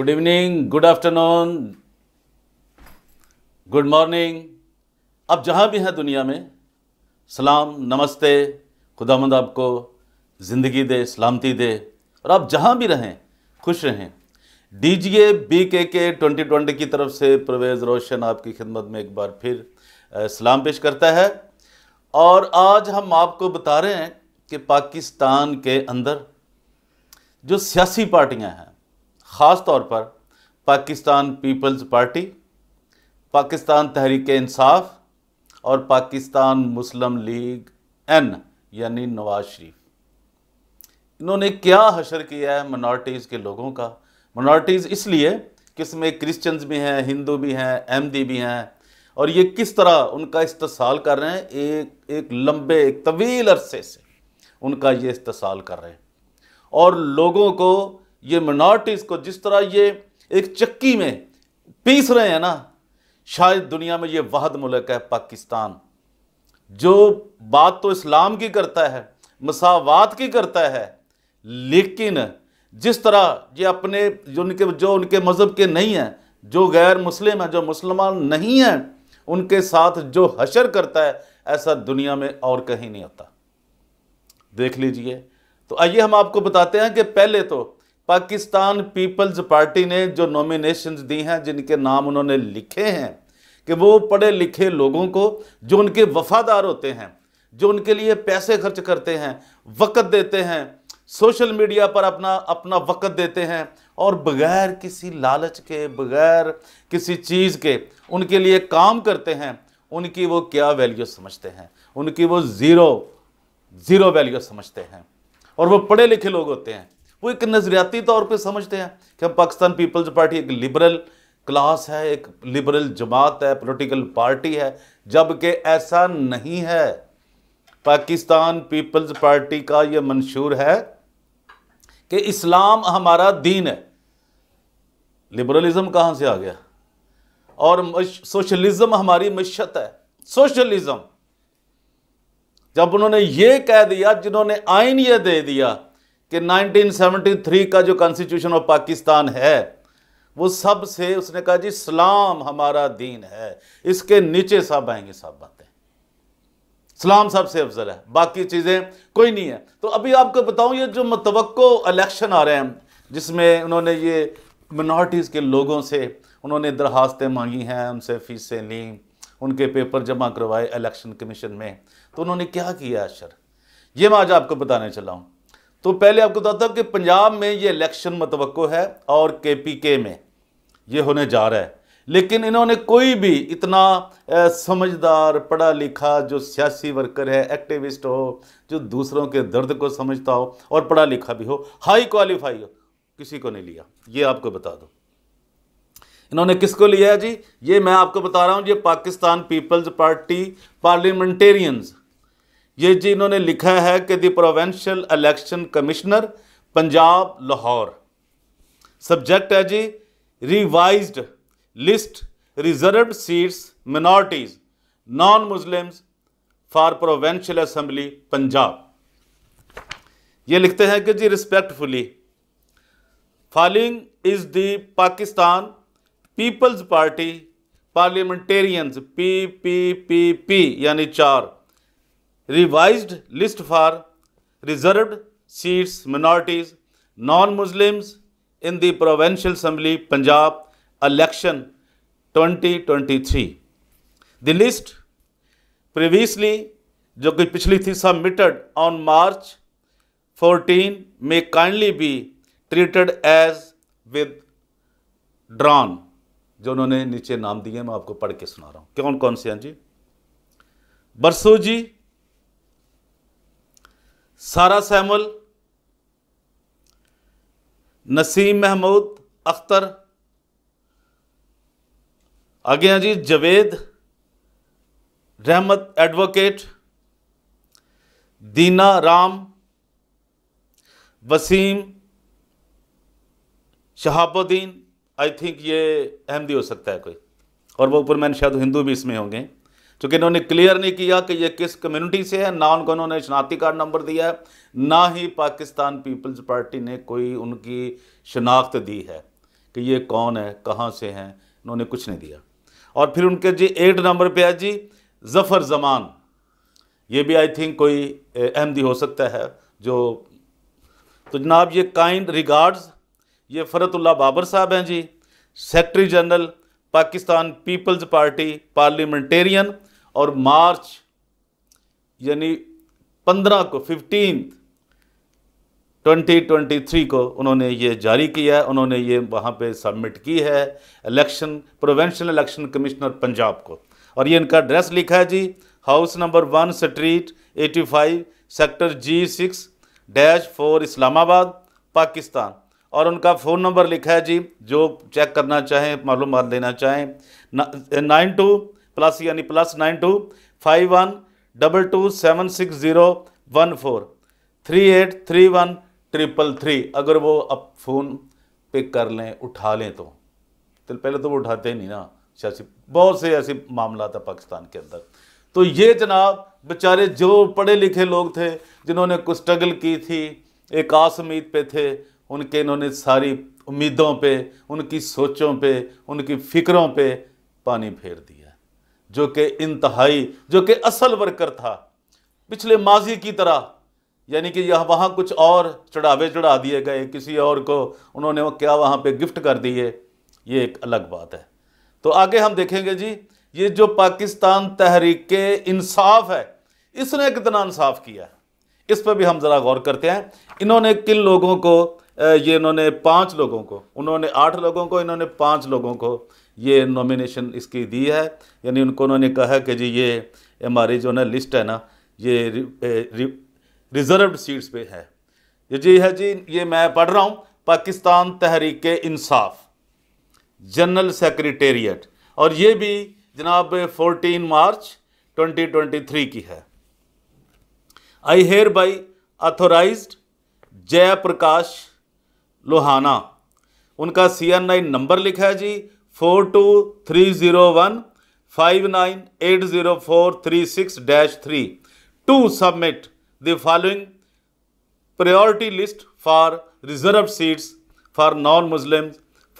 Good evening good afternoon good morning आप जहाँ भी हैं दुनिया में सलाम नमस्ते खुदामंद आपको ज़िंदगी दे सलामती दे और आप जहाँ भी रहें खुश रहें डी जी ए बी के के ट्वेंटी ट्वेंटी की तरफ से प्रवेज़ रोशन आपकी खिदमत में एक बार फिर सलाम पेश करता है और आज हम आपको बता रहे हैं कि पाकिस्तान के अंदर जो सियासी पार्टियां हैं ख़ास तौर पर पाकिस्तान पीपल्स पार्टी पाकिस्तान तहरीक इंसाफ और पाकिस्तान मुस्लिम लीग एन यानी नवाज शरीफ इन्होंने क्या हशर किया है मनॉर्टीज़ के लोगों का मनॉर्टीज़ इसलिए कि इसमें क्रिश्चियंस भी हैं हिंदू भी हैं अहमदी भी हैं और ये किस तरह उनका इस्ताल कर रहे हैं एक एक लंबे एक तवील अरसे से उनका ये इस्तेसाल कर रहे हैं और लोगों को ये मिनॉरिटीज़ को जिस तरह ये एक चक्की में पीस रहे हैं ना शायद दुनिया में ये वाहद मुल्क है पाकिस्तान जो बात तो इस्लाम की करता है मसावत की करता है लेकिन जिस तरह ये अपने जो उनके जो उनके मज़हब के नहीं हैं जो गैर मुस्लिम हैं जो मुसलमान नहीं हैं उनके साथ जो हशर करता है ऐसा दुनिया में और कहीं नहीं होता देख लीजिए तो आइए हम आपको बताते हैं कि पहले तो पाकिस्तान पीपल्स पार्टी ने जो नॉमिनेशन दी हैं जिनके नाम उन्होंने लिखे हैं कि वो पढ़े लिखे लोगों को जो उनके वफादार होते हैं जो उनके लिए पैसे खर्च करते हैं वक़्त देते हैं सोशल मीडिया पर अपना अपना वक़्त देते हैं और बगैर किसी लालच के बगैर किसी चीज़ के उनके लिए काम करते हैं उनकी वो क्या वैल्यू समझते हैं उनकी वो ज़ीरो ज़ीरो वैल्यू समझते हैं और वो पढ़े लिखे लोग होते हैं वो एक नज़रियाती तौर पे समझते हैं कि हम पाकिस्तान पीपल्स पार्टी एक लिबरल क्लास है एक लिबरल जमात है पॉलिटिकल पार्टी है जबकि ऐसा नहीं है पाकिस्तान पीपल्स पार्टी का ये मंशूर है कि इस्लाम हमारा दीन है लिबरलिज्म कहाँ से आ गया और सोशलिज्म हमारी मशत है सोशलिज्म जब उन्होंने ये कह दिया जिन्होंने आइन ये दे दिया कि 1973 का जो कॉन्स्टिट्यूशन ऑफ पाकिस्तान है वो सब से उसने कहा जी सलाम हमारा दीन है इसके नीचे सब आएंगे सब बातें सब सबसे अफजल है बाकी चीज़ें कोई नहीं है तो अभी आपको बताऊं ये जो मतवक्को इलेक्शन आ रहे हैं जिसमें उन्होंने ये मिनॉरिटीज़ के लोगों से उन्होंने दरखास्तें मांगी हैं उनसे फीसें ली उनके पेपर जमा करवाए इलेक्शन कमीशन में तो उन्होंने क्या किया अशर ये मैं आज आपको बताने चला हूँ तो पहले आपको बताता हूँ कि पंजाब में ये इलेक्शन मतवक़ है और के पी के में ये होने जा रहा है लेकिन इन्होंने कोई भी इतना समझदार पढ़ा लिखा जो सियासी वर्कर है एक्टिविस्ट हो जो दूसरों के दर्द को समझता हो और पढ़ा लिखा भी हो हाई क्वालिफाई हो किसी को नहीं लिया ये आपको बता दो इन्होंने किसको लिया है जी ये मैं आपको बता रहा हूँ ये पाकिस्तान पीपल्स पार्टी पार्लियामेंटेरियंस ये इन्होंने लिखा है कि the provincial election commissioner Punjab Lahore subject है जी revised list reserve seats minorities non Muslims for provincial assembly Punjab ये लिखते हैं कि जी respectfully following is the Pakistan peoples party parliamentarians P P P P यानी चार revised list for reserved seats minorities non-Muslims in the Provincial Assembly Punjab election 2023. The list previously जो कि पिछली थी submitted on March 14 may kindly be treated as withdrawn जो उन्होंने नीचे नाम दिए मैं आपको पढ़ के सुना रहा हूँ कौन कौन से हैं जी बरसू जी सारा सैमल नसीम महमूद अख्तर आगे जी Javed Rehmat advocate Dina Ram Waseem Shahabuddin I think ये अहमदी हो सकता है कोई और वो ऊपर मैंने शायद हिंदू भी इसमें होंगे चूँकि इन्होंने क्लियर नहीं किया कि ये किस कम्युनिटी से है ना उनको उन्होंने शनाख्ती कार्ड नंबर दिया है ना ही पाकिस्तान पीपल्स पार्टी ने कोई उनकी शनाख्त दी है कि ये कौन है कहाँ से हैं इन्होंने कुछ नहीं दिया और फिर उनके जी एट नंबर पे है जी जफ़र जमान ये भी आई थिंक कोई अहमदी हो सकता है जो तो जनाब ये काइंड रिगार्ड्स ये फ़रतुल्ला बाबर साहब हैं जी secretary general Pakistan peoples party parliamentarian और मार्च यानी पंद्रह को फिफ्टीन 2023 को उन्होंने ये जारी किया है उन्होंने ये वहाँ पे सबमिट की है election provincial election commissioner Punjab को और ये इनका एड्रेस लिखा है जी house number one street 85 sector G six dash four Islamabad Pakistan और उनका फ़ोन नंबर लिखा है जी जो चेक करना चाहें मालूम लेना चाहें नाइन टू प्लस यानी plus nine two five one double two seven six zero one four three eight three one triple three अगर वो अब फ़ोन पिक कर लें उठा लें तो तो पहले तो वो उठाते ही नहीं ना सियासी बहुत से ऐसे मामला था पाकिस्तान के अंदर तो ये जनाब बेचारे जो पढ़े लिखे लोग थे जिन्होंने कुछ स्ट्रगल की थी एक आस उम्मीद पे थे उनके इन्होंने सारी उम्मीदों पे उनकी सोचों पे उनकी फ़िक्रों पे पानी फेर दिया जो कि इंतहाई जो कि असल वर्कर था पिछले माजी की तरह यानी कि यह वहाँ कुछ और चढ़ावे चढ़ा दिए गए किसी और को उन्होंने क्या वहाँ पे गिफ्ट कर दिए ये एक अलग बात है तो आगे हम देखेंगे जी ये जो पाकिस्तान तहरीक इंसाफ है इसने कितना इंसाफ किया इस पर भी हम ज़रा गौर करते हैं इन्होंने किन लोगों को ये इन्होंने पाँच लोगों को उन्होंने आठ लोगों को इन्होंने पाँच लोगों को ये नॉमिनेशन इसकी दी है यानी उनको उन्होंने कहा कि जी ये हमारी जो ना लिस्ट है ना ये रिज़र्व सीट्स पे है ये जी है जी ये मैं पढ़ रहा हूँ पाकिस्तान तहरीक इंसाफ जनरल सेक्रेटेरिएट और ये भी जनाब 14 मार्च 2023 की है I hereby authorise Jaiprakash Lohana उनका सी एन आई नंबर लिखा है जी four two three zero one five nine eight zero four three six dash three two submit the following priority list for reserve seats for non Muslim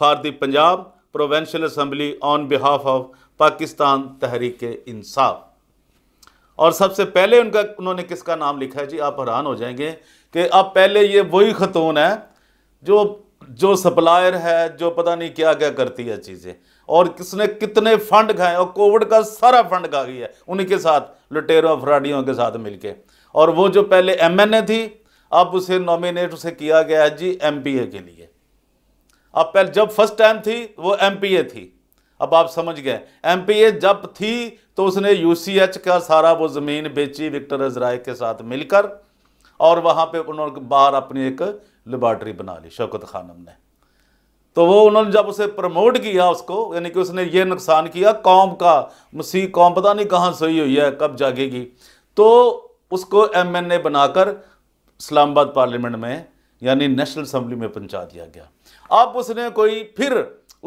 for the Punjab Provincial Assembly on behalf of Pakistan Tehreek Insaf और सबसे पहले उनका उन्होंने किसका नाम लिखा है जी आप हैरान हो जाएंगे कि अब पहले ये वही खतून है जो जो सप्लायर है जो पता नहीं क्या क्या करती है चीज़ें और किसने कितने फंड खाए और कोविड का सारा फंड खा गया उनके साथ लुटेरों फ्राडियों के साथ मिलके और वो जो पहले एमएनए थी अब उसे नॉमिनेट उसे किया गया है जी एमपीए के लिए अब पहले जब फर्स्ट टाइम थी वो एमपीए थी अब आप समझ गए एमपीए जब थी तो उसने यूसीएच का सारा वो ज़मीन बेची विक्टर अजराय के साथ मिलकर और वहाँ पर उन्होंने बाहर अपनी एक लेबार्ट्री बना ली शौकत खानम ने तो वो उन्होंने जब उसे प्रमोट किया उसको यानी कि उसने ये नुकसान किया कौम का मसीह कौम पता नहीं कहाँ सही हुई है कब जागेगी तो उसको एम एन ए बनाकर इस्लामाबाद पार्लियामेंट में यानी नेशनल असम्बली में पहुँचा दिया गया अब उसने कोई फिर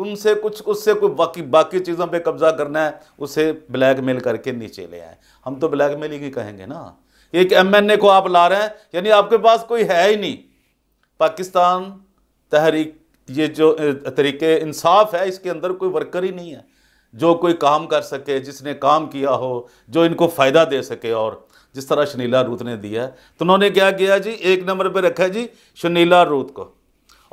उनसे कुछ उससे कोई बाकी बाकी चीज़ों पे कब्जा करना है उसे ब्लैकमेल करके नीचे ले आए हम तो ब्लैकमेल ही कहेंगे ना एक एमएनए को आप ला रहे हैं यानी आपके पास कोई है ही नहीं पाकिस्तान तहरीक ये जो तरीके इंसाफ है इसके अंदर कोई वर्कर ही नहीं है जो कोई काम कर सके जिसने काम किया हो जो इनको फ़ायदा दे सके और जिस तरह शनीला रूत ने दिया तो उन्होंने क्या किया जी एक नंबर पे रखा जी शनीला रूत को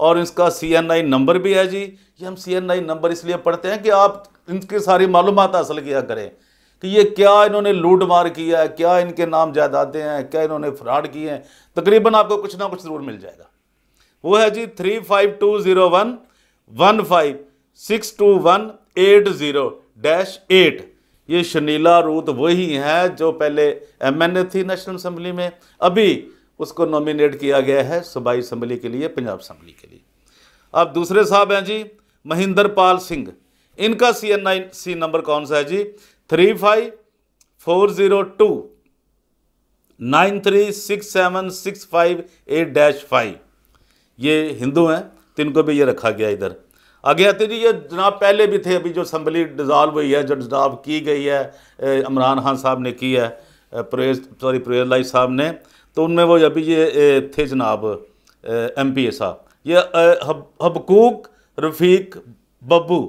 और इसका सी एन आई नंबर भी है जी ये हम सी एन आई नंबर इसलिए पढ़ते हैं कि आप इनकी सारी मालूम हासिल किया करें कि ये क्या इन्होंने लूट मार किया है क्या इनके नाम जायदादें हैं क्या इन्होंने फ्रॉड किए हैं तकरीबन आपको कुछ ना कुछ ज़रूर मिल जाएगा वो है जी three five two zero one one five six two one eight zero dash eight ये शनीला रूत वही हैं जो पहले एमएनए थी नेशनल असम्बली में अभी उसको नॉमिनेट किया गया है सूबाई असम्बली के लिए पंजाब असम्बली के लिए अब दूसरे साहब हैं जी महिंदर पाल सिंह इनका सी एन आई सी नंबर कौन सा है जी three five four zero two nine three six seven six five eight dash five ये हिंदू हैं तो इनको भी ये रखा गया इधर आगे आते जी ये जनाब पहले भी थे अभी जो असम्बली डिजॉल्व हुई है जो डिजॉल्व की गई है इमरान खान साहब ने की है प्रेज सॉरी प्रेज लाई साहब ने तो उनमें वो अभी ये थे जनाब एम पी ए साहब ये हब हबकूक रफ़ीक बब्बू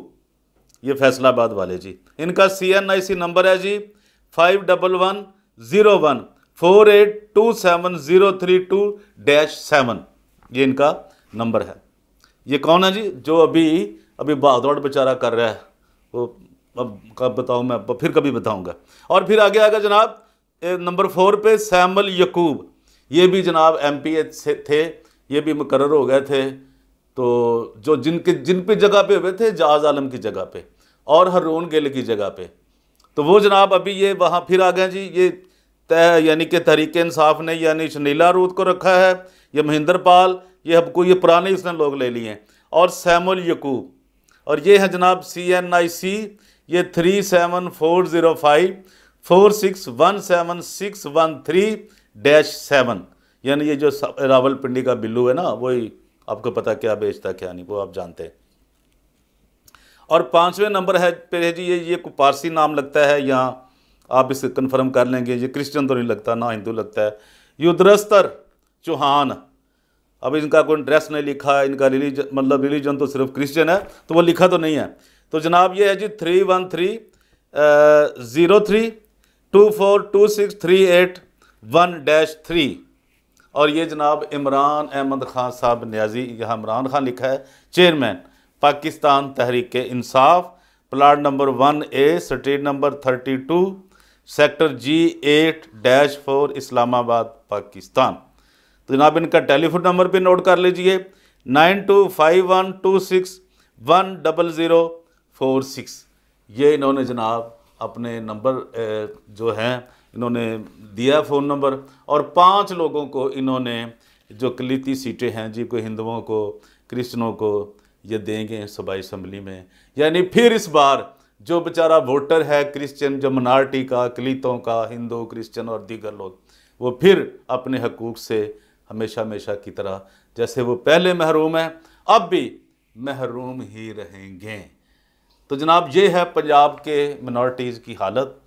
ये फैसलाबाद वाले जी इनका सी एन आई सी नंबर है जी five double one zero one four eight two seven zero three two dash seven ये इनका नंबर है ये कौन है जी जो अभी अभी भागदौड़ बेचारा कर रहा है वो अब कब बताऊँ मैं फिर कभी बताऊँगा और फिर आगे आएगा जनाब नंबर फोर पे सैमल यकूब ये भी जनाब एम पी थे ये भी मुकर हो गए थे तो जो जिनके जिन पे जगह पे हुए थे जहाज आलम की जगह पे और हरून गिल की जगह पे तो वो जनाब अभी ये वहाँ फिर आ गए जी ये यानी कि तहरीक इंसाफ ने यानी शनीला रूद को रखा है ये महेंद्र पाल ये हबकू ये पुराने इसने लोग ले लिए हैं और सैमुल यकूब और ये है जनाब सी एन आई सी ये three seven four zero five four six one seven six one three dash seven यानी ये जो रावलपिंडी का बिल्लू है ना वही आपको पता क्या बेचता क्या नहीं वो आप जानते हैं और पाँचवें नंबर है पे है जी ये ये पारसी नाम लगता है यहाँ आप इसे कन्फर्म कर लेंगे ये क्रिश्चियन तो नहीं लगता ना हिंदू लगता है युद्धस्तर चौहान अब इनका कोई ड्रेस नहीं लिखा है इनका रिलीजन मतलब रिलीजन तो सिर्फ क्रिश्चियन है तो वो लिखा तो नहीं है तो जनाब ये है जी three one three zero three two four two six three eight one dash three और ये जनाब इमरान अहमद खान साहब न्याजी यहाँ इमरान खान लिखा है chairman Pakistan Tehreek Insaf plot number one A street number thirty two sector G eight dash four Islamabad Pakistan तो जनाब इनका टेलीफोन नंबर भी नोट कर लीजिए nine two five one two six one double zero four six ये इन्होंने जनाब अपने नंबर जो हैं इन्होंने दिया फ़ोन नंबर और पांच लोगों को इन्होंने जो कलीती सीटें हैं जी को हिंदुओं को क्रिश्चनों को ये देंगे सूबाई इसम्बली में यानी फिर इस बार जो बेचारा वोटर है क्रिश्चियन जो मनार्टी का कलितों का हिंदू क्रिश्चियन और दीगर लोग वो फिर अपने हकूक़ से हमेशा हमेशा की तरह जैसे वो पहले महरूम हैं अब भी महरूम ही रहेंगे तो जनाब ये है पंजाब के मिनॉरिटीज़ की हालत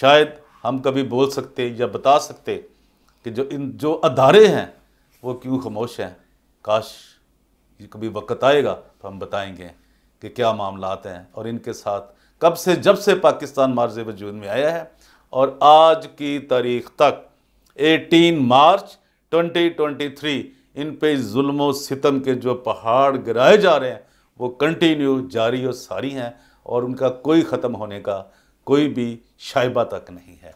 शायद हम कभी बोल सकते या बता सकते कि जो इन जो अदारे हैं वो क्यों खामोश हैं काश कभी वक्त आएगा तो हम बताएंगे कि क्या मामलात हैं और इनके साथ कब से जब से पाकिस्तान मार्ज वजूद में आया है और आज की तारीख तक 18 मार्च 2023 इन पे जुल्म सितम के जो पहाड़ गिराए जा रहे हैं वो कंटिन्यू जारी और सारी हैं और उनका कोई ख़त्म होने का कोई भी शाइबा तक नहीं है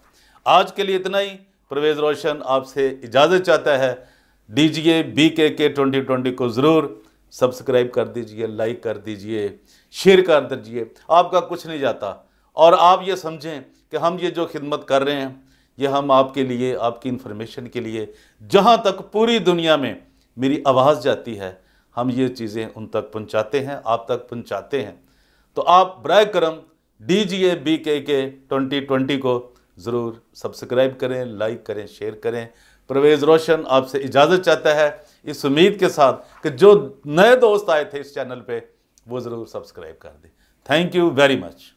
आज के लिए इतना ही परवेज़ रोशन आपसे इजाज़त चाहता है डी जी ए बी के के ट्वेंटी ट्वेंटी को ज़रूर सब्सक्राइब कर दीजिए लाइक कर दीजिए शेयर कर दीजिए आपका कुछ नहीं जाता और आप ये समझें कि हम ये जो खिदमत कर रहे हैं ये हम आपके लिए आपकी इन्फॉर्मेशन के लिए जहाँ तक पूरी दुनिया में मेरी आवाज़ जाती है हम ये चीज़ें उन तक पहुँचाते हैं आप तक पहुँचाते हैं तो आप बर करम डी जी ए बी के के ट्वेंटी ट्वेंटी को ज़रूर सब्सक्राइब करें लाइक करें शेयर करें परवेज़ रोशन आपसे इजाज़त चाहता है इस उम्मीद के साथ कि जो नए दोस्त आए थे इस चैनल पे वो ज़रूर सब्सक्राइब कर दें थैंक यू वेरी मच